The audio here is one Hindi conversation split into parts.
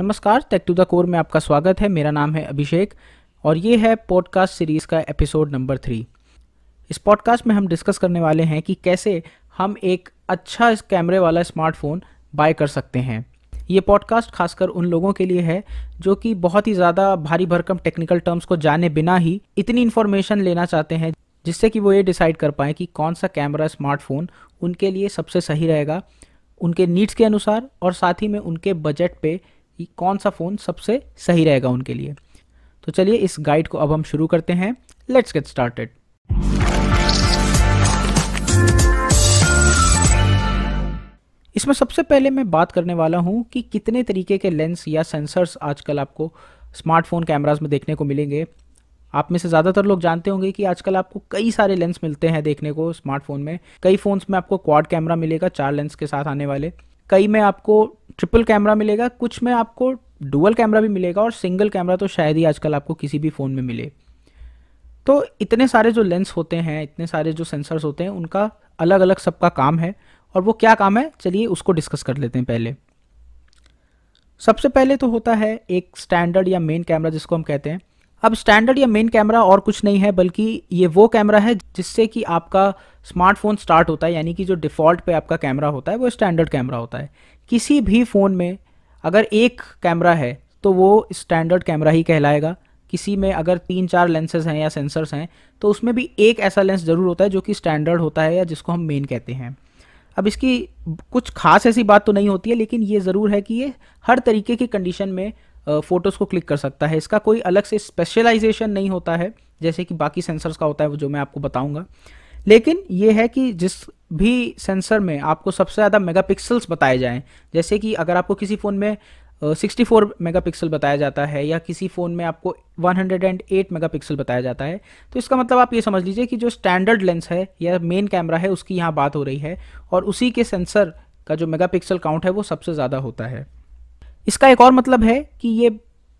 नमस्कार टेक टू द कोर में आपका स्वागत है मेरा नाम है अभिषेक और ये है पॉडकास्ट सीरीज़ का एपिसोड नंबर थ्री इस पॉडकास्ट में हम डिस्कस करने वाले हैं कि कैसे हम एक अच्छा कैमरे वाला स्मार्टफोन बाय कर सकते हैं ये पॉडकास्ट खासकर उन लोगों के लिए है जो कि बहुत ही ज़्यादा भारी भरकम टेक्निकल टर्म्स को जाने बिना ही इतनी इन्फॉर्मेशन लेना चाहते हैं जिससे कि वो ये डिसाइड कर पाएँ कि कौन सा कैमरा स्मार्टफ़ोन उनके लिए सबसे सही रहेगा उनके नीड्स के अनुसार और साथ ही में उनके बजट पे कि कौन सा फ़ोन सबसे सही रहेगा उनके लिए तो चलिए इस गाइड को अब हम शुरू करते हैं लेट्स गेट स्टार्टेड इसमें सबसे पहले मैं बात करने वाला हूं कि कितने तरीके के लेंस या सेंसर्स आजकल आपको स्मार्टफोन कैमराज में देखने को मिलेंगे आप में से ज़्यादातर लोग जानते होंगे कि आजकल आपको कई सारे लेंस मिलते हैं देखने को स्मार्टफोन में कई फ़ोन्स में आपको क्वाड कैमरा मिलेगा चार लेंस के साथ आने वाले कई में आपको ट्रिपल कैमरा मिलेगा कुछ में आपको डुअल कैमरा भी मिलेगा और सिंगल कैमरा तो शायद ही आजकल आपको किसी भी फ़ोन में मिले तो इतने सारे जो लेंस होते हैं इतने सारे जो सेंसर्स होते हैं उनका अलग अलग सबका काम है और वो क्या काम है चलिए उसको डिस्कस कर लेते हैं पहले सबसे पहले तो होता है एक स्टैंडर्ड या मेन कैमरा जिसको हम कहते हैं अब स्टैंडर्ड या मेन कैमरा और कुछ नहीं है बल्कि ये वो कैमरा है जिससे कि आपका स्मार्टफोन स्टार्ट होता है यानी कि जो डिफ़ॉल्ट पे आपका कैमरा होता है वो स्टैंडर्ड कैमरा होता है किसी भी फ़ोन में अगर एक कैमरा है तो वो स्टैंडर्ड कैमरा ही कहलाएगा किसी में अगर तीन चार लेंसेज हैं या सेंसर्स हैं तो उसमें भी एक ऐसा लेंस ज़रूर होता है जो कि स्टैंडर्ड होता है या जिसको हम मेन कहते हैं अब इसकी कुछ खास ऐसी बात तो नहीं होती है लेकिन ये ज़रूर है कि ये हर तरीके की कंडीशन में फ़ोटोज़ को क्लिक कर सकता है इसका कोई अलग से स्पेशलाइजेशन नहीं होता है जैसे कि बाकी सेंसर्स का होता है वो जो मैं आपको बताऊंगा लेकिन ये है कि जिस भी सेंसर में आपको सबसे ज़्यादा मेगापिक्सल्स बताए जाएँ जैसे कि अगर आपको किसी फ़ोन में 64 मेगापिक्सल बताया जाता है या किसी फ़ोन में आपको 108 मेगापिक्सल बताया जाता है तो इसका मतलब आप ये समझ लीजिए कि जो स्टैंडर्ड लेंस है या मेन कैमरा है उसकी यहाँ बात हो रही है और उसी के सेंसर का जो मेगापिक्सल काउंट है वो सबसे ज़्यादा होता है इसका एक और मतलब है कि ये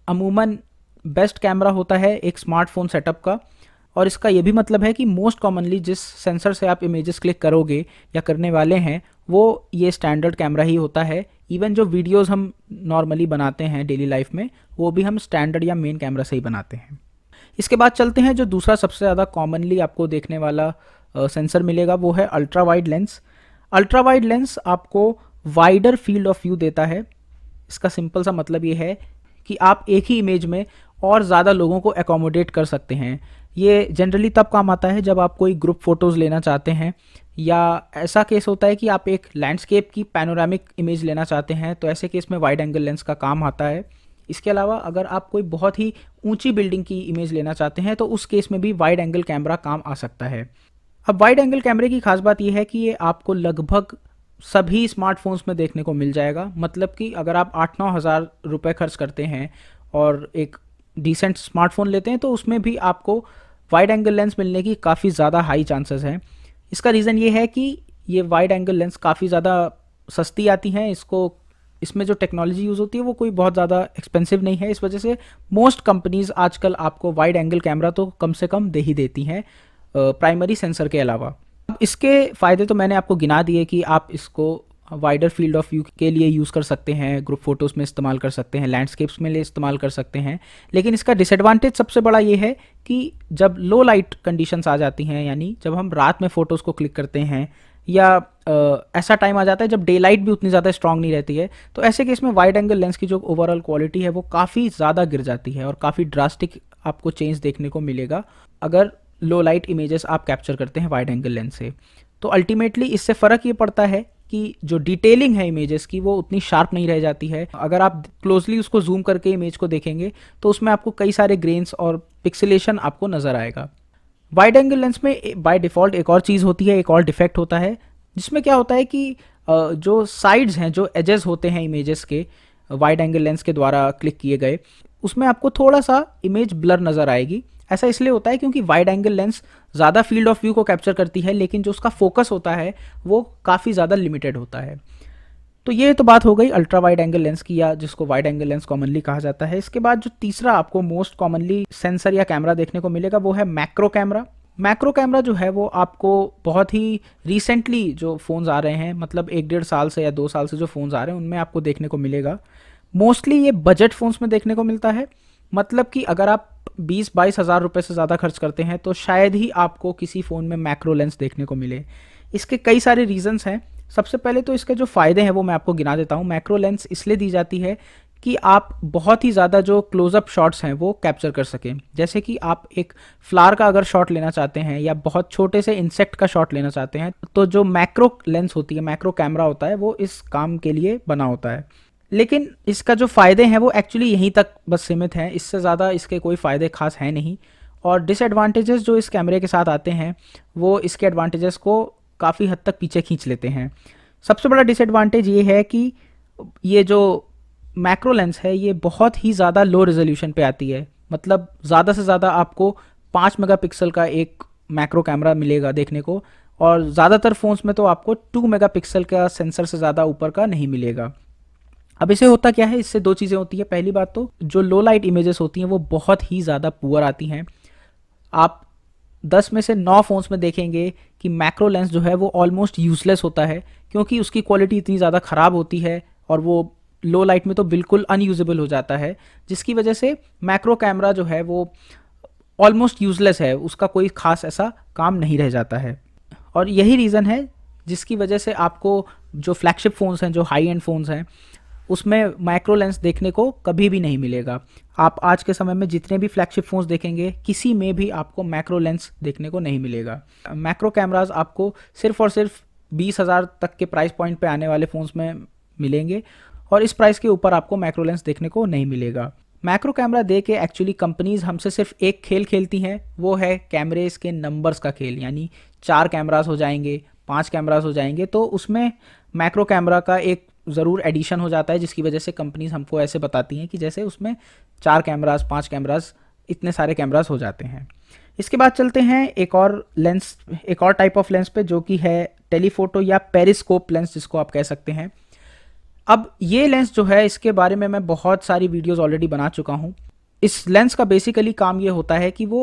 अमूमन बेस्ट कैमरा होता है एक स्मार्टफोन सेटअप का और इसका ये भी मतलब है कि मोस्ट कॉमनली जिस सेंसर से आप इमेजेस क्लिक करोगे या करने वाले हैं वो ये स्टैंडर्ड कैमरा ही होता है इवन जो वीडियोस हम नॉर्मली बनाते हैं डेली लाइफ में वो भी हम स्टैंडर्ड या मेन कैमरा से ही बनाते हैं इसके बाद चलते हैं जो दूसरा सबसे ज़्यादा कॉमनली आपको देखने वाला सेंसर मिलेगा वो है ultra wide lens ultra wide lens आपको वाइडर फील्ड ऑफ व्यू देता है इसका सिंपल सा मतलब ये है कि आप एक ही इमेज में और ज़्यादा लोगों को एकोमोडेट कर सकते हैं ये जनरली तब काम आता है जब आप कोई ग्रुप फ़ोटोज़ लेना चाहते हैं या ऐसा केस होता है कि आप एक लैंडस्केप की पैनोरामिक इमेज लेना चाहते हैं तो ऐसे केस में वाइड एंगल लेंस का काम आता है इसके अलावा अगर आप कोई बहुत ही ऊंची बिल्डिंग की इमेज लेना चाहते हैं तो उस केस में भी वाइड एंगल कैमरा काम आ सकता है अब वाइड एंगल कैमरे की खास बात यह है कि ये आपको लगभग सभी स्मार्टफोन्स में देखने को मिल जाएगा मतलब कि अगर आप आठ नौ हज़ार रुपये खर्च करते हैं और एक डिसेंट स्मार्टफोन लेते हैं तो उसमें भी आपको वाइड एंगल लेंस मिलने की काफ़ी ज़्यादा हाई चांसेस हैं इसका रीज़न ये है कि ये वाइड एंगल लेंस काफ़ी ज़्यादा सस्ती आती हैं इसको इसमें जो टेक्नोलॉजी यूज़ होती है वो कोई बहुत ज़्यादा एक्सपेंसिव नहीं है इस वजह से मोस्ट कंपनीज़ आजकल आपको वाइड एंगल कैमरा तो कम से कम दे ही देती हैं प्राइमरी सेंसर के अलावा अब इसके फ़ायदे तो मैंने आपको गिना दिए कि आप इसको वाइडर फील्ड ऑफ व्यू के लिए यूज़ कर सकते हैं ग्रुप फोटोज़ में इस्तेमाल कर सकते हैं लैंडस्केप्स में इस्तेमाल कर सकते हैं लेकिन इसका डिसएडवांटेज सबसे बड़ा ये है कि जब लो लाइट कंडीशंस आ जाती हैं यानी जब हम रात में फ़ोटोज़ को क्लिक करते हैं या आ, ऐसा टाइम आ जाता है जब डे लाइट भी उतनी ज़्यादा स्ट्रांग नहीं रहती है तो ऐसे केस में वाइड एंगल लेंस की जो ओवरऑल क्वालिटी है वो काफ़ी ज़्यादा गिर जाती है और काफ़ी ड्रास्टिक आपको चेंज देखने को मिलेगा अगर लो लाइट इमेजेस आप कैप्चर करते हैं वाइड एंगल लेंस से तो अल्टीमेटली इससे फ़र्क ये पड़ता है कि जो डिटेलिंग है इमेजेस की वो उतनी शार्प नहीं रह जाती है अगर आप क्लोजली उसको जूम करके इमेज को देखेंगे तो उसमें आपको कई सारे ग्रेन्स और पिक्सलेशन आपको नज़र आएगा वाइड एंगल लेंस में बाय डिफ़ॉल्ट एक और चीज़ होती है एक और डिफेक्ट होता है जिसमें क्या होता है कि जो साइड्स हैं जो एजेस होते हैं इमेजेस के वाइड एंगल लेंस के द्वारा क्लिक किए गए उसमें आपको थोड़ा सा इमेज ब्लर नज़र आएगी ऐसा इसलिए होता है क्योंकि वाइड एंगल लेंस ज़्यादा फील्ड ऑफ व्यू को कैप्चर करती है लेकिन जो उसका फोकस होता है वो काफ़ी ज़्यादा लिमिटेड होता है तो ये तो बात हो गई अल्ट्रा वाइड एंगल लेंस की या जिसको वाइड एंगल लेंस कॉमनली कहा जाता है इसके बाद जो तीसरा आपको मोस्ट कॉमनली सेंसर या कैमरा देखने को मिलेगा वो है मैक्रो कैमरा मैक्रो कैमरा जो है वो आपको बहुत ही रिसेंटली जो फ़ोन्स आ रहे हैं मतलब एक डेढ़ साल से या दो साल से जो फ़ोन्स आ रहे हैं उनमें आपको देखने को मिलेगा मोस्टली ये बजट फ़ोन्स में देखने को मिलता है मतलब कि अगर आप बीस बाईस हज़ार रुपये से ज़्यादा खर्च करते हैं तो शायद ही आपको किसी फ़ोन में मैक्रो लेंस देखने को मिले इसके कई सारे रीजंस हैं सबसे पहले तो इसके जो फ़ायदे हैं वो मैं आपको गिना देता हूँ मैक्रो लेंस इसलिए दी जाती है कि आप बहुत ही ज़्यादा जो क्लोजअप शॉट्स हैं वो कैप्चर कर सकें जैसे कि आप एक फ्लावर का अगर शॉट लेना चाहते हैं या बहुत छोटे से इंसेक्ट का शॉट लेना चाहते हैं तो जो मैक्रो लेंस होती है मैक्रो कैमरा होता है वो इस काम के लिए बना होता है लेकिन इसका जो फ़ायदे हैं वो एक्चुअली यहीं तक बस सीमित हैं इससे ज़्यादा इसके कोई फ़ायदे खास हैं नहीं और डिसएडवांटेजेस जो इस कैमरे के साथ आते हैं वो इसके एडवांटेजेस को काफ़ी हद तक पीछे खींच लेते हैं सबसे बड़ा डिसएडवांटेज ये है कि ये जो मैक्रो लेंस है ये बहुत ही ज़्यादा लो रेजोल्यूशन पे आती है मतलब ज़्यादा से ज़्यादा आपको पाँच मेगापिक्सल का एक मैक्रो कैमरा मिलेगा देखने को और ज़्यादातर फ़ोन्स में तो आपको टू मेगा का सेंसर से ज़्यादा ऊपर का नहीं मिलेगा अब इसे होता क्या है इससे दो चीज़ें होती है पहली बात तो जो लो लाइट इमेजेस होती हैं वो बहुत ही ज़्यादा पुअर आती हैं आप दस में से नौ फ़ोन्स में देखेंगे कि मैक्रो लेंस जो है वो ऑलमोस्ट यूज़लेस होता है क्योंकि उसकी क्वालिटी इतनी ज़्यादा ख़राब होती है और वो लो लाइट में तो बिल्कुल अनयूजेबल हो जाता है जिसकी वजह से मैक्रो कैमरा जो है वो ऑलमोस्ट यूज़लेस है उसका कोई ख़ास ऐसा काम नहीं रह जाता है और यही रीज़न है जिसकी वजह से आपको जो फ्लैगशिप फ़ोन्स हैं जो हाई एंड फ़ोन्स हैं उसमें माइक्रो लेंस देखने को कभी भी नहीं मिलेगा आप आज के समय में जितने भी फ्लैगशिप फ़ोन्स देखेंगे किसी में भी आपको मैक्रो लेंस देखने को नहीं मिलेगा मैक्रो कैमराज आपको सिर्फ और सिर्फ बीस हज़ार तक के प्राइस पॉइंट पे आने वाले फ़ोन्स में मिलेंगे और इस प्राइस के ऊपर आपको मैक्रो लेंस देखने को नहीं मिलेगा मैक्रो कैमरा दे के एक्चुअली कंपनीज हमसे सिर्फ एक खेल खेलती हैं वो है कैमरेज के नंबर्स का खेल यानी चार कैमराज हो जाएंगे पांच कैमराज हो जाएंगे तो उसमें मैक्रो कैमरा का एक ज़रूर एडिशन हो जाता है जिसकी वजह से कंपनीज हमको ऐसे बताती हैं कि जैसे उसमें चार कैमराज पाँच कैमराज इतने सारे कैमराज हो जाते हैं इसके बाद चलते हैं एक और लेंस एक और टाइप ऑफ लेंस पे जो कि है टेलीफोटो या पेरिस्कोप लेंस जिसको आप कह सकते हैं अब ये लेंस जो है इसके बारे में मैं बहुत सारी वीडियोस ऑलरेडी बना चुका हूँ इस लेंस का बेसिकली काम ये होता है कि वो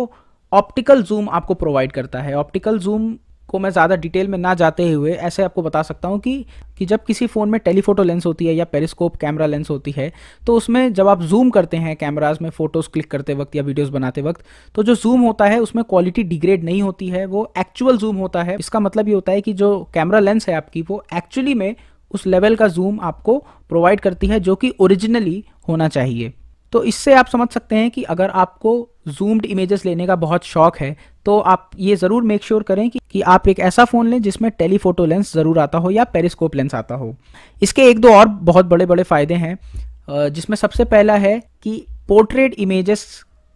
ऑप्टिकल जूम आपको प्रोवाइड करता है ऑप्टिकल जूम को मैं ज़्यादा डिटेल में ना जाते हुए ऐसे आपको बता सकता हूँ कि कि जब किसी फ़ोन में टेलीफोटो लेंस होती है या पेरिस्कोप कैमरा लेंस होती है तो उसमें जब आप जूम करते हैं कैमराज में फ़ोटोज़ क्लिक करते वक्त या वीडियोस बनाते वक्त तो जो जूम होता है उसमें क्वालिटी डिग्रेड नहीं होती है वो एक्चुअल जूम होता है इसका मतलब ये होता है कि जो कैमरा लेंस है आपकी वो एक्चुअली में उस लेवल का जूम आपको प्रोवाइड करती है जो कि ओरिजिनली होना चाहिए तो इससे आप समझ सकते हैं कि अगर आपको जूम्ड इमेजेस लेने का बहुत शौक है तो आप ये ज़रूर मेक श्योर sure करें कि, कि आप एक ऐसा फ़ोन लें जिसमें टेलीफोटो लेंस ज़रूर आता हो या पेरिस्कोप लेंस आता हो इसके एक दो और बहुत बड़े बड़े फ़ायदे हैं जिसमें सबसे पहला है कि पोर्ट्रेट इमेजेस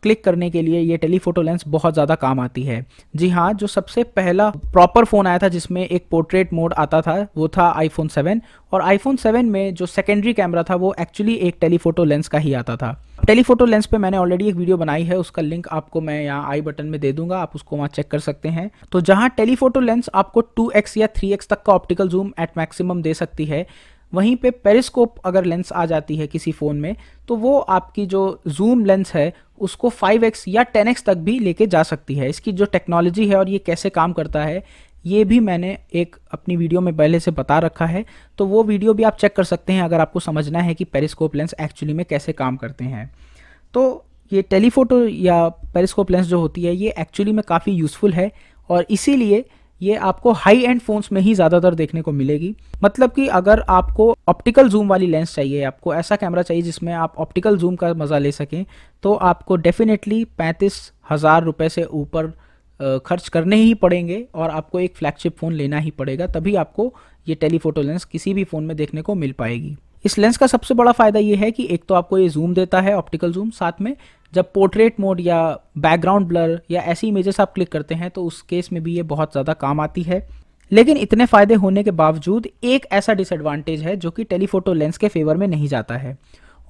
क्लिक करने के लिए ये टेलीफोटो लेंस बहुत ज़्यादा काम आती है जी हाँ जो सबसे पहला प्रॉपर फ़ोन आया था जिसमें एक पोर्ट्रेट मोड आता था वो था आईफोन 7 और आईफोन 7 में जो सेकेंडरी कैमरा था वो एक्चुअली एक टेलीफोटो लेंस का ही आता था टेलीफोटो लेंस पे मैंने ऑलरेडी एक वीडियो बनाई है उसका लिंक आपको मैं यहाँ आई बटन में दे दूंगा आप उसको वहाँ चेक कर सकते हैं तो जहाँ टेलीफोटो लेंस आपको टू या थ्री तक का ऑप्टिकल जूम एट मैक्सिमम दे सकती है वहीं पे पेरिस्कोप अगर लेंस आ जाती है किसी फ़ोन में तो वो आपकी जो जूम लेंस है उसको 5x या 10x तक भी लेके जा सकती है इसकी जो टेक्नोलॉजी है और ये कैसे काम करता है ये भी मैंने एक अपनी वीडियो में पहले से बता रखा है तो वो वीडियो भी आप चेक कर सकते हैं अगर आपको समझना है कि पेरिस्कोप लेंस एक्चुअली में कैसे काम करते हैं तो ये टेलीफोटो या पेरिस्कोप लेंस जो होती है ये एक्चुअली में काफ़ी यूज़फुल है और इसीलिए ये आपको हाई एंड फोन्स में ही ज़्यादातर देखने को मिलेगी मतलब कि अगर आपको ऑप्टिकल जूम वाली लेंस चाहिए आपको ऐसा कैमरा चाहिए जिसमें आप ऑप्टिकल जूम का मज़ा ले सकें तो आपको डेफिनेटली पैंतीस हज़ार रुपये से ऊपर खर्च करने ही पड़ेंगे और आपको एक फ्लैगशिप फ़ोन लेना ही पड़ेगा तभी आपको ये टेलीफोटो लेंस किसी भी फ़ोन में देखने को मिल पाएगी इस लेंस का सबसे बड़ा फ़ायदा ये है कि एक तो आपको ये जूम देता है ऑप्टिकल जूम साथ में जब पोर्ट्रेट मोड या बैकग्राउंड ब्लर या ऐसी इमेजेस आप क्लिक करते हैं तो उस केस में भी ये बहुत ज़्यादा काम आती है लेकिन इतने फ़ायदे होने के बावजूद एक ऐसा डिसएडवांटेज है जो कि टेलीफोटो लेंस के फेवर में नहीं जाता है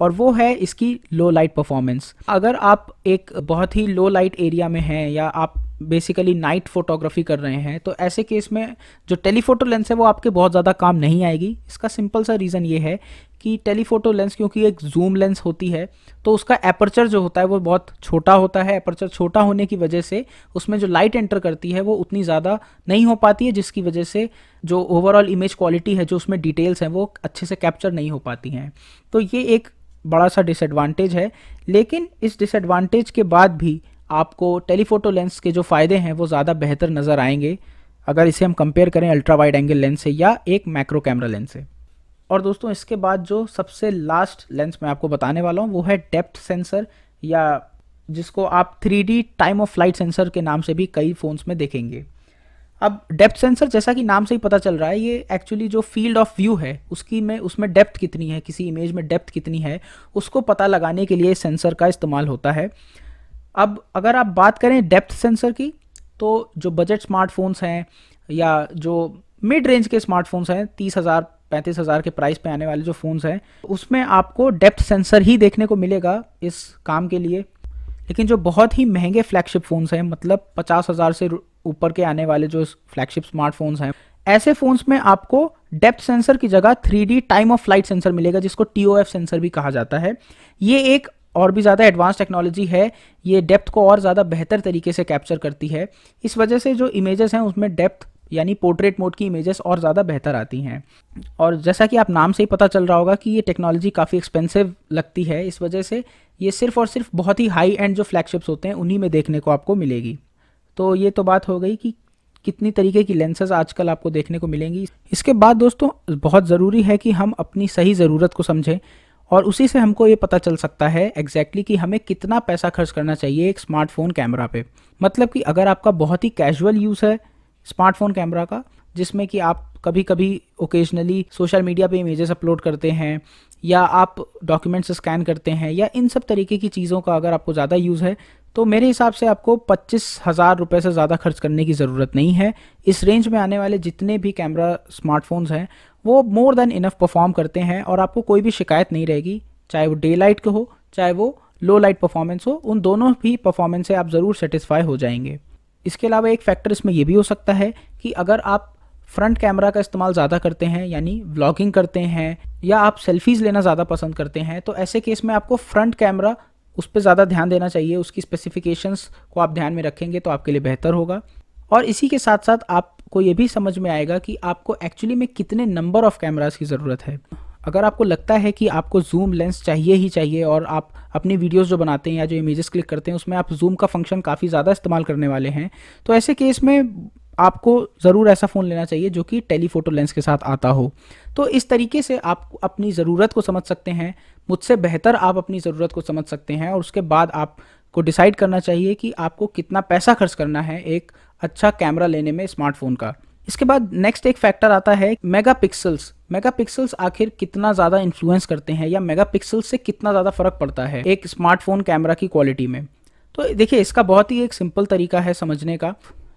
और वो है इसकी लो लाइट परफॉर्मेंस अगर आप एक बहुत ही लो लाइट एरिया में हैं या आप बेसिकली नाइट फोटोग्राफी कर रहे हैं तो ऐसे केस में जो टेलीफोटो लेंस है वो आपके बहुत ज़्यादा काम नहीं आएगी इसका सिंपल सा रीज़न ये है कि टेलीफोटो लेंस क्योंकि एक जूम लेंस होती है तो उसका एपर्चर जो होता है वो बहुत छोटा होता है एपर्चर छोटा होने की वजह से उसमें जो लाइट एंटर करती है वो उतनी ज़्यादा नहीं हो पाती है जिसकी वजह से जो ओवरऑल इमेज क्वालिटी है जो उसमें डिटेल्स हैं वो अच्छे से कैप्चर नहीं हो पाती हैं तो ये एक बड़ा सा डिसएडवांटेज है लेकिन इस डिसएडवांटेज के बाद भी आपको टेलीफोटो लेंस के जो फ़ायदे हैं वो ज़्यादा बेहतर नज़र आएंगे अगर इसे हम कंपेयर करें अल्ट्रा वाइड एंगल लेंस से या एक मैक्रो कैमरा लेंस से और दोस्तों इसके बाद जो सबसे लास्ट लेंस मैं आपको बताने वाला हूँ वो है डेप्थ सेंसर या जिसको आप three time of flight sensor के नाम से भी कई फ़ोन्स में देखेंगे अब डेप्थ सेंसर जैसा कि नाम से ही पता चल रहा है ये एक्चुअली जो फील्ड ऑफ व्यू है उसकी में उसमें डेप्थ कितनी है किसी इमेज में डेप्थ कितनी है उसको पता लगाने के लिए सेंसर का इस्तेमाल होता है अब अगर आप बात करें डेप्थ सेंसर की तो जो बजट स्मार्टफोन्स हैं या जो मिड रेंज के स्मार्टफोन्स हैं तीस हज़ार पैंतीस हज़ार के प्राइस पे आने वाले जो फ़ोन्स हैं उसमें आपको डेप्थ सेंसर ही देखने को मिलेगा इस काम के लिए लेकिन जो बहुत ही महंगे फ्लैगशिप फ़ोन्स हैं मतलब पचास हज़ार से ऊपर के आने वाले जो फ्लैगशिप स्मार्टफोन्स हैं ऐसे फ़ोन्स में आपको डेप्थ सेंसर की जगह 3D time of flight sensor मिलेगा जिसको टी सेंसर भी कहा जाता है ये एक और भी ज़्यादा एडवांस टेक्नोलॉजी है ये डेप्थ को और ज़्यादा बेहतर तरीके से कैप्चर करती है इस वजह से जो इमेजेस हैं उसमें डेप्थ यानी पोर्ट्रेट मोड की इमेजेस और ज़्यादा बेहतर आती हैं और जैसा कि आप नाम से ही पता चल रहा होगा कि ये टेक्नोलॉजी काफ़ी एक्सपेंसिव लगती है इस वजह से ये सिर्फ और सिर्फ बहुत ही हाई एंड जो फ्लैगशिप्स होते हैं उन्हीं में देखने को आपको मिलेगी तो ये तो बात हो गई कि कितनी तरीके की लेंसेज आजकल आपको देखने को मिलेंगी इसके बाद दोस्तों बहुत ज़रूरी है कि हम अपनी सही ज़रूरत को समझें और उसी से हमको ये पता चल सकता है एग्जैक्टली exactly कि हमें कितना पैसा खर्च करना चाहिए एक स्मार्टफोन कैमरा पे मतलब कि अगर आपका बहुत ही कैजुअल यूज़ है स्मार्टफोन कैमरा का जिसमें कि आप कभी कभी ओकेजनली सोशल मीडिया पे इमेजेस अपलोड करते हैं या आप डॉक्यूमेंट्स स्कैन करते हैं या इन सब तरीके की चीज़ों का अगर आपको ज़्यादा यूज़ है तो मेरे हिसाब से आपको पच्चीस हज़ार रुपये से ज़्यादा खर्च करने की ज़रूरत नहीं है इस रेंज में आने वाले जितने भी कैमरा स्मार्टफोन्स हैं वो मोर देन इनफ परफॉर्म करते हैं और आपको कोई भी शिकायत नहीं रहेगी चाहे वो डे लाइट के हो चाहे वो लो लाइट परफॉर्मेंस हो उन दोनों भी परफॉर्मेंस से आप ज़रूर सेटिस्फाई हो जाएंगे इसके अलावा एक फैक्टर इसमें यह भी हो सकता है कि अगर आप फ्रंट कैमरा का इस्तेमाल ज़्यादा करते हैं यानी व्लॉगिंग करते हैं या आप सेल्फीज़ लेना ज़्यादा पसंद करते हैं तो ऐसे केस में आपको फ्रंट कैमरा उस पर ज़्यादा ध्यान देना चाहिए उसकी स्पेसिफिकेशंस को आप ध्यान में रखेंगे तो आपके लिए बेहतर होगा और इसी के साथ साथ आपको ये भी समझ में आएगा कि आपको एक्चुअली में कितने नंबर ऑफ़ कैमराज की ज़रूरत है अगर आपको लगता है कि आपको जूम लेंस चाहिए ही चाहिए और आप अपनी वीडियोस जो बनाते हैं या जो इमेजेस क्लिक करते हैं उसमें आप जूम का फंक्शन काफ़ी ज़्यादा इस्तेमाल करने वाले हैं तो ऐसे केस में आपको ज़रूर ऐसा फ़ोन लेना चाहिए जो कि टेलीफोटो लेंस के साथ आता हो तो इस तरीके से आप अपनी ज़रूरत को समझ सकते हैं मुझसे बेहतर आप अपनी ज़रूरत को समझ सकते हैं और उसके बाद आपको डिसाइड करना चाहिए कि आपको कितना पैसा खर्च करना है एक अच्छा कैमरा लेने में स्मार्टफोन का इसके बाद नेक्स्ट एक फैक्टर आता है मेगा पिक्सल्स मेगा पिक्सल्स आखिर कितना ज़्यादा इन्फ्लुएंस करते हैं या मेगा पिक्सल्स से कितना ज़्यादा फर्क पड़ता है एक स्मार्टफोन कैमरा की क्वालिटी में तो देखिए इसका बहुत ही एक सिंपल तरीका है समझने का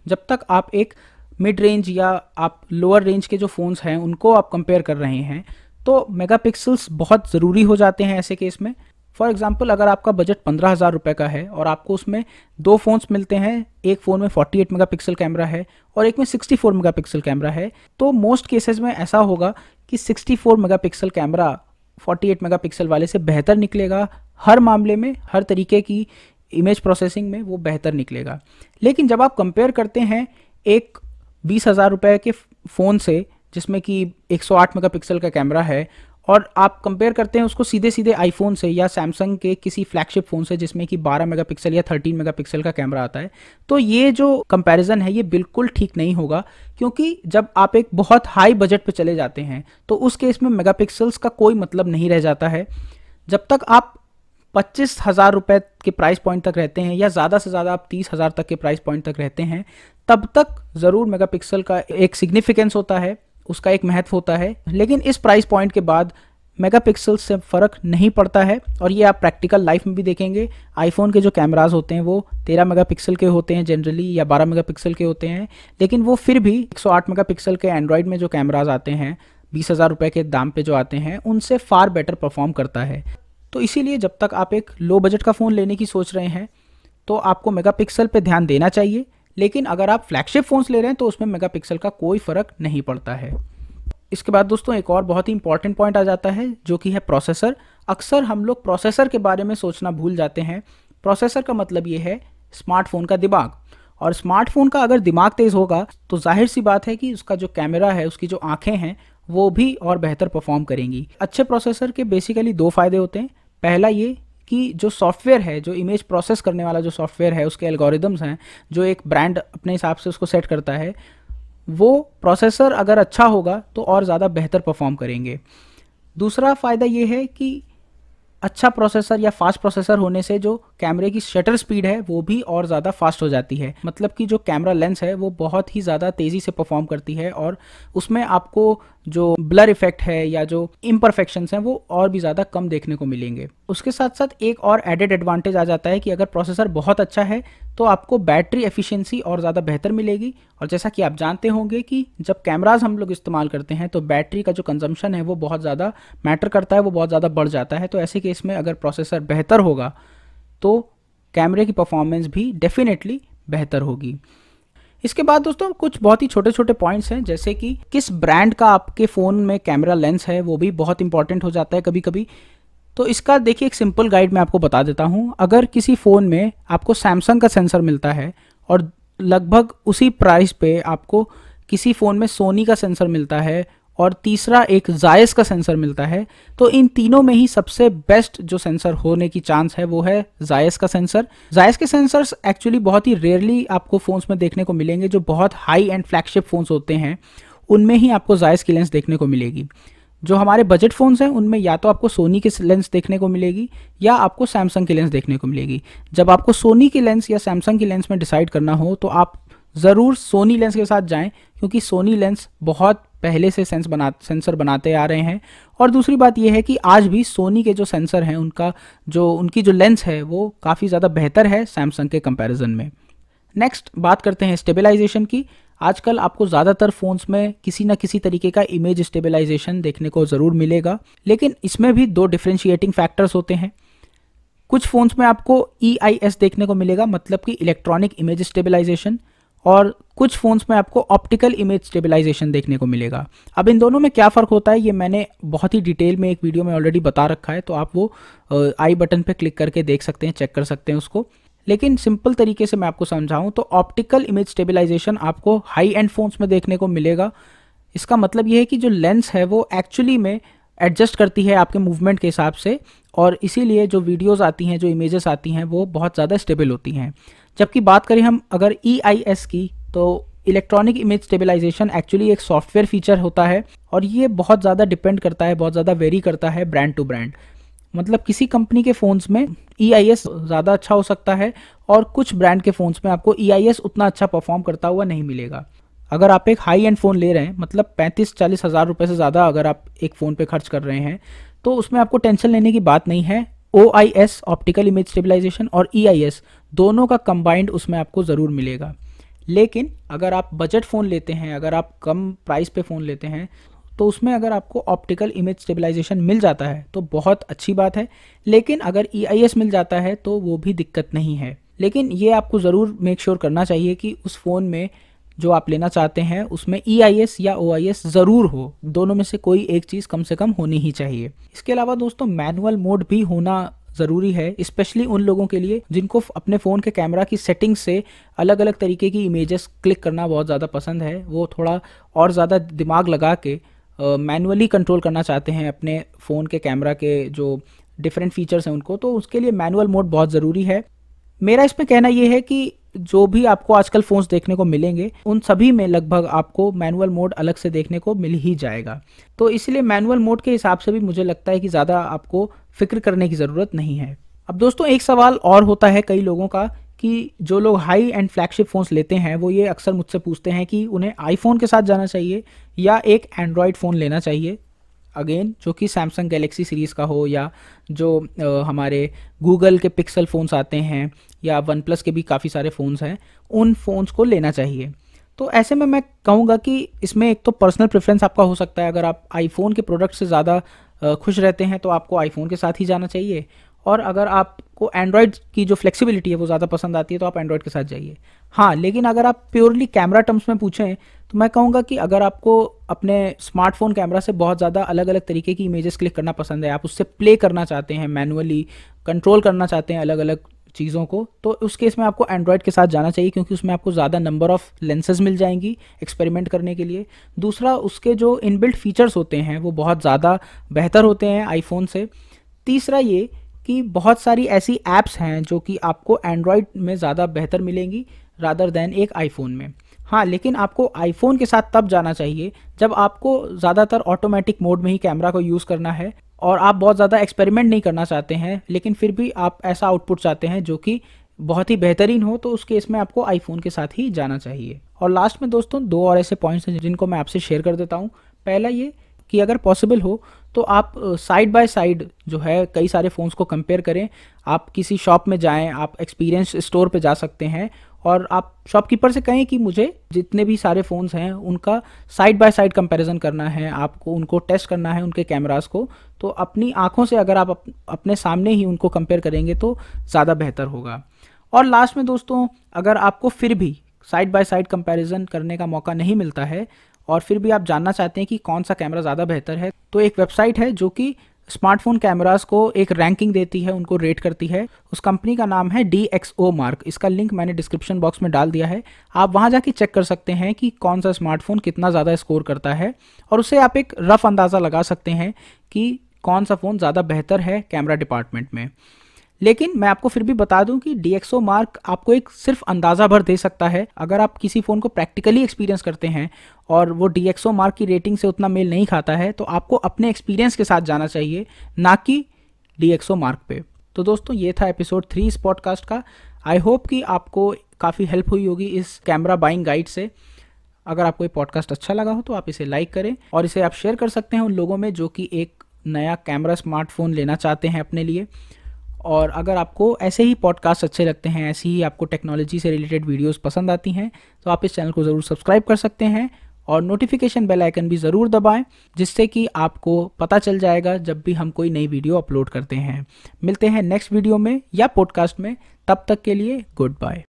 जब तक आप एक मिड रेंज या आप लोअर रेंज के जो फ़ोन्स हैं उनको आप कंपेयर कर रहे हैं तो मेगा बहुत ज़रूरी हो जाते हैं ऐसे केस में फॉर एग्जाम्पल अगर आपका बजट पंद्रह हज़ार रुपये का है और आपको उसमें दो फ़ोन्स मिलते हैं एक फ़ोन में 48 मेगापिक्सल कैमरा है और एक में 64 मेगापिक्सल कैमरा है तो मोस्ट केसेस में ऐसा होगा कि 64 मेगापिक्सल कैमरा 48 मेगापिक्सल वाले से बेहतर निकलेगा हर मामले में हर तरीके की इमेज प्रोसेसिंग में वो बेहतर निकलेगा लेकिन जब आप कंपेयर करते हैं एक बीस हज़ार रुपये के फ़ोन से जिसमें कि 108 मेगापिक्सल का कैमरा है और आप कंपेयर करते हैं उसको सीधे सीधे आईफोन से या सैमसंग के किसी फ्लैगशिप फ़ोन से जिसमें कि 12 मेगापिक्सल या 13 मेगापिक्सल का कैमरा आता है तो ये जो कंपैरिजन है ये बिल्कुल ठीक नहीं होगा क्योंकि जब आप एक बहुत हाई बजट पे चले जाते हैं तो उस केस में मेगापिक्सल्स का कोई मतलब नहीं रह जाता है जब तक आप पच्चीस हज़ार रुपये के प्राइस पॉइंट तक रहते हैं या ज़्यादा से ज़्यादा आप तीस हज़ार तक के प्राइस पॉइंट तक रहते हैं तब तक ज़रूर मेगापिक्सल का एक सिग्निफिकेंस होता है उसका एक महत्व होता है लेकिन इस प्राइस पॉइंट के बाद मेगापिक्सल से फ़र्क नहीं पड़ता है और ये आप प्रैक्टिकल लाइफ में भी देखेंगे आईफोन के जो कैमराज होते हैं वो 13 मेगापिक्सल के होते हैं जनरली या 12 मेगापिक्सल के होते हैं लेकिन वो फिर भी 108 मेगापिक्सल के एंड्रॉयड में जो कैमराज आते हैं बीस हज़ार रुपये के दाम पे जो आते हैं उनसे फ़ार बेटर परफॉर्म करता है तो इसीलिए जब तक आप एक लो बजट का फ़ोन लेने की सोच रहे हैं तो आपको मेगा पर ध्यान देना चाहिए लेकिन अगर आप फ्लैगशिप फ़ोन्स ले रहे हैं तो उसमें मेगापिक्सल का कोई फ़र्क नहीं पड़ता है इसके बाद दोस्तों एक और बहुत ही इंपॉर्टेंट पॉइंट आ जाता है जो कि है प्रोसेसर अक्सर हम लोग प्रोसेसर के बारे में सोचना भूल जाते हैं प्रोसेसर का मतलब ये है स्मार्टफोन का दिमाग और स्मार्टफोन का अगर दिमाग तेज़ होगा तो जाहिर सी बात है कि उसका जो कैमरा है उसकी जो आँखें हैं वो भी और बेहतर परफॉर्म करेंगी अच्छे प्रोसेसर के बेसिकली दो फायदे होते हैं पहला ये कि जो सॉफ्टवेयर है जो इमेज प्रोसेस करने वाला जो सॉफ्टवेयर है उसके एल्गोरिदम्स हैं जो एक ब्रांड अपने हिसाब से उसको सेट करता है वो प्रोसेसर अगर अच्छा होगा तो और ज़्यादा बेहतर परफॉर्म करेंगे दूसरा फ़ायदा ये है कि अच्छा प्रोसेसर या फास्ट प्रोसेसर होने से जो कैमरे की शटर स्पीड है वो भी और ज़्यादा फास्ट हो जाती है मतलब कि जो कैमरा लेंस है वो बहुत ही ज़्यादा तेज़ी से परफॉर्म करती है और उसमें आपको जो ब्लर इफेक्ट है या जो इम्परफेक्शन हैं वो और भी ज़्यादा कम देखने को मिलेंगे उसके साथ साथ एक और एडेड एडवांटेज आ जाता है कि अगर प्रोसेसर बहुत अच्छा है तो आपको बैटरी एफिशिएंसी और ज़्यादा बेहतर मिलेगी और जैसा कि आप जानते होंगे कि जब कैमराज हम लोग इस्तेमाल करते हैं तो बैटरी का जो कंजम्पशन है वो बहुत ज़्यादा मैटर करता है वो बहुत ज़्यादा बढ़ जाता है तो ऐसे केस में अगर प्रोसेसर बेहतर होगा तो कैमरे की परफॉर्मेंस भी डेफिनेटली बेहतर होगी इसके बाद दोस्तों कुछ बहुत ही छोटे छोटे पॉइंट्स हैं जैसे कि किस ब्रांड का आपके फ़ोन में कैमरा लेंस है वो भी बहुत इंपॉर्टेंट हो जाता है कभी कभी तो इसका देखिए एक सिंपल गाइड मैं आपको बता देता हूँ अगर किसी फ़ोन में आपको सैमसंग का सेंसर मिलता है और लगभग उसी प्राइस पे आपको किसी फ़ोन में सोनी का सेंसर मिलता है और तीसरा एक जायस का सेंसर मिलता है तो इन तीनों में ही सबसे बेस्ट जो सेंसर होने की चांस है वो है जायस का सेंसर जायस के सेंसर्स एक्चुअली बहुत ही रेयरली आपको फ़ोन्स में देखने को मिलेंगे जो बहुत हाई एंड फ्लैगशिप फ़ोन्स होते हैं उनमें ही आपको जायस की लेंस देखने को मिलेगी जो हमारे बजट फ़ोन्स हैं उनमें या तो आपको सोनी की लेंस देखने को मिलेगी या आपको सैमसंग की लेंस देखने को मिलेगी जब आपको सोनी की लेंस या सैमसंग की लेंस में डिसाइड करना हो तो आप ज़रूर सोनी लेंस के साथ जाएं क्योंकि सोनी लेंस बहुत पहले से सेंस बना सेंसर बनाते आ रहे हैं और दूसरी बात यह है कि आज भी सोनी के जो सेंसर हैं उनका जो उनकी जो लेंस है वो काफ़ी ज़्यादा बेहतर है सैमसंग के कंपेरिजन में नेक्स्ट बात करते हैं स्टेबलाइजेशन की आजकल आपको ज़्यादातर फ़ोन्स में किसी ना किसी तरीके का इमेज स्टेबलाइजेशन देखने को ज़रूर मिलेगा लेकिन इसमें भी दो डिफ्रेंशिएटिंग फैक्टर्स होते हैं कुछ फ़ोन्स में आपको ई e देखने को मिलेगा मतलब कि इलेक्ट्रॉनिक इमेज स्टेबलाइजेशन और कुछ फ़ोन्स में आपको ऑप्टिकल इमेज स्टेबलाइजेशन देखने को मिलेगा अब इन दोनों में क्या फ़र्क होता है ये मैंने बहुत ही डिटेल में एक वीडियो में ऑलरेडी बता रखा है तो आप वो आई बटन पे क्लिक करके देख सकते हैं चेक कर सकते हैं उसको लेकिन सिंपल तरीके से मैं आपको समझाऊं तो ऑप्टिकल इमेज स्टेबलाइजेशन आपको हाई एंड फोन्स में देखने को मिलेगा इसका मतलब यह है कि जो लेंस है वो एक्चुअली में एडजस्ट करती है आपके मूवमेंट के हिसाब से और इसीलिए जो वीडियोस आती हैं जो इमेजेस आती हैं वो बहुत ज़्यादा स्टेबल होती हैं जबकि बात करें हम अगर ई e की तो इलेक्ट्रॉनिक इमेज स्टेबलाइजेशन एक्चुअली एक सॉफ्टवेयर फीचर होता है और ये बहुत ज़्यादा डिपेंड करता है बहुत ज़्यादा वेरी करता है ब्रांड टू ब्रांड मतलब किसी कंपनी के फ़ोन्स में ई e ज़्यादा अच्छा हो सकता है और कुछ ब्रांड के फ़ोन्स में आपको ई e उतना अच्छा परफॉर्म करता हुआ नहीं मिलेगा अगर आप एक हाई एंड फ़ोन ले रहे हैं मतलब पैंतीस चालीस हज़ार रुपये से ज़्यादा अगर आप एक फ़ोन पे खर्च कर रहे हैं तो उसमें आपको टेंशन लेने की बात नहीं है O I S optical image stabilization और ई आई एस दोनों का कंबाइंड उसमें आपको ज़रूर मिलेगा लेकिन अगर आप बजट फ़ोन लेते हैं अगर आप कम प्राइस पे फ़ोन लेते हैं तो उसमें अगर आपको ऑप्टिकल इमेज स्टेबलाइजेशन मिल जाता है तो बहुत अच्छी बात है लेकिन अगर ई e मिल जाता है तो वो भी दिक्कत नहीं है लेकिन ये आपको ज़रूर मेक श्योर करना चाहिए कि उस फ़ोन में जो आप लेना चाहते हैं उसमें ई e या ओ ज़रूर हो दोनों में से कोई एक चीज़ कम से कम होनी ही चाहिए इसके अलावा दोस्तों मैनुअल मोड भी होना ज़रूरी है स्पेशली उन लोगों के लिए जिनको अपने फ़ोन के कैमरा की सेटिंग से अलग अलग तरीके की इमेजेस क्लिक करना बहुत ज़्यादा पसंद है वो थोड़ा और ज़्यादा दिमाग लगा के मैनुअली कंट्रोल करना चाहते हैं अपने फ़ोन के कैमरा के जो डिफरेंट फीचर्स हैं उनको तो उसके लिए मैनुअल मोड बहुत ज़रूरी है मेरा इसमें कहना यह है कि जो भी आपको आजकल फ़ोन्स देखने को मिलेंगे उन सभी में लगभग आपको मैनुअल मोड अलग से देखने को मिल ही जाएगा तो इसलिए मैनुअल मोड के हिसाब से भी मुझे लगता है कि ज़्यादा आपको फिक्र करने की ज़रूरत नहीं है अब दोस्तों एक सवाल और होता है कई लोगों का कि जो लोग हाई एंड फ्लैगशिप फ़ोन्स लेते हैं वो ये अक्सर मुझसे पूछते हैं कि उन्हें आईफोन के साथ जाना चाहिए या एक एंड्रॉयड फ़ोन लेना चाहिए अगेन जो कि सैमसंग गैलेक्सी सीरीज़ का हो या जो आ, हमारे गूगल के पिक्सल फ़ोन्स आते हैं या वन प्लस के भी काफ़ी सारे फ़ोन्स हैं उन फ़ोन्स को लेना चाहिए तो ऐसे में मैं कहूँगा कि इसमें एक तो पर्सनल प्रेफरेंस आपका हो सकता है अगर आप आईफोन के प्रोडक्ट से ज़्यादा खुश रहते हैं तो आपको आईफोन के साथ ही जाना चाहिए और अगर आपको एंड्रॉयड की जो फ्लेक्सिबिलिटी है वो ज़्यादा पसंद आती है तो आप एंड्रॉयड के साथ जाइए हाँ लेकिन अगर आप प्योरली कैमरा टर्म्स में पूछें तो मैं कहूँगा कि अगर आपको अपने स्मार्टफोन कैमरा से बहुत ज़्यादा अलग अलग तरीके की इमेजेस क्लिक करना पसंद है आप उससे प्ले करना चाहते हैं मैनुअली कंट्रोल करना चाहते हैं अलग अलग चीज़ों को तो उस केस में आपको एंड्रॉयड के साथ जाना चाहिए क्योंकि उसमें आपको ज़्यादा नंबर ऑफ़ लेंसेज मिल जाएंगी एक्सपेरिमेंट करने के लिए दूसरा उसके जो इनबिल्ट फीचर्स होते हैं वो बहुत ज़्यादा बेहतर होते हैं आईफोन से तीसरा ये कि बहुत सारी ऐसी ऐप्स हैं जो कि आपको एंड्रॉयड में ज़्यादा बेहतर मिलेंगी रादर देन एक आईफोन में हाँ लेकिन आपको आईफोन के साथ तब जाना चाहिए जब आपको ज़्यादातर ऑटोमेटिक मोड में ही कैमरा को यूज़ करना है और आप बहुत ज़्यादा एक्सपेरिमेंट नहीं करना चाहते हैं लेकिन फिर भी आप ऐसा आउटपुट चाहते हैं जो कि बहुत ही बेहतरीन हो तो उस केस में आपको आईफोन के साथ ही जाना चाहिए और लास्ट में दोस्तों दो और ऐसे पॉइंट्स हैं जिनको मैं आपसे शेयर कर देता हूँ पहला ये कि अगर पॉसिबल हो तो आप साइड बाय साइड जो है कई सारे फ़ोन्स को कंपेयर करें आप किसी शॉप में जाएं आप एक्सपीरियंस स्टोर पे जा सकते हैं और आप शॉपकीपर से कहें कि मुझे जितने भी सारे फ़ोन्स हैं उनका साइड बाय साइड कंपैरिजन करना है आपको उनको टेस्ट करना है उनके कैमरास को तो अपनी आँखों से अगर आप अपने सामने ही उनको कंपेयर करेंगे तो ज़्यादा बेहतर होगा और लास्ट में दोस्तों अगर आपको फिर भी साइड बाय साइड कंपैरिजन करने का मौका नहीं मिलता है और फिर भी आप जानना चाहते हैं कि कौन सा कैमरा ज़्यादा बेहतर है तो एक वेबसाइट है जो कि स्मार्टफोन कैमरास को एक रैंकिंग देती है उनको रेट करती है उस कंपनी का नाम है डी एक्स ओ मार्क इसका लिंक मैंने डिस्क्रिप्शन बॉक्स में डाल दिया है आप वहां जाके चेक कर सकते हैं कि कौन सा स्मार्टफोन कितना ज़्यादा स्कोर करता है और उससे आप एक रफ़ अंदाज़ा लगा सकते हैं कि कौन सा फ़ोन ज़्यादा बेहतर है कैमरा डिपार्टमेंट में लेकिन मैं आपको फिर भी बता दूं कि डीएक्सओ मार्क आपको एक सिर्फ अंदाज़ा भर दे सकता है अगर आप किसी फ़ोन को प्रैक्टिकली एक्सपीरियंस करते हैं और वो डीएक्सओ मार्क की रेटिंग से उतना मेल नहीं खाता है तो आपको अपने एक्सपीरियंस के साथ जाना चाहिए ना कि डीएक्सओ मार्क पे तो दोस्तों ये था एपिसोड थ्री इस पॉडकास्ट का आई होप कि आपको काफ़ी हेल्प हुई होगी इस कैमरा बाइंग गाइड से अगर आपको ये पॉडकास्ट अच्छा लगा हो तो आप इसे लाइक करें और इसे आप शेयर कर सकते हैं उन लोगों में जो कि एक नया कैमरा स्मार्टफोन लेना चाहते हैं अपने लिए और अगर आपको ऐसे ही पॉडकास्ट अच्छे लगते हैं ऐसी ही आपको टेक्नोलॉजी से रिलेटेड वीडियोस पसंद आती हैं तो आप इस चैनल को ज़रूर सब्सक्राइब कर सकते हैं और नोटिफिकेशन बेल आइकन भी ज़रूर दबाएं जिससे कि आपको पता चल जाएगा जब भी हम कोई नई वीडियो अपलोड करते हैं मिलते हैं नेक्स्ट वीडियो में या पॉडकास्ट में तब तक के लिए गुड बाय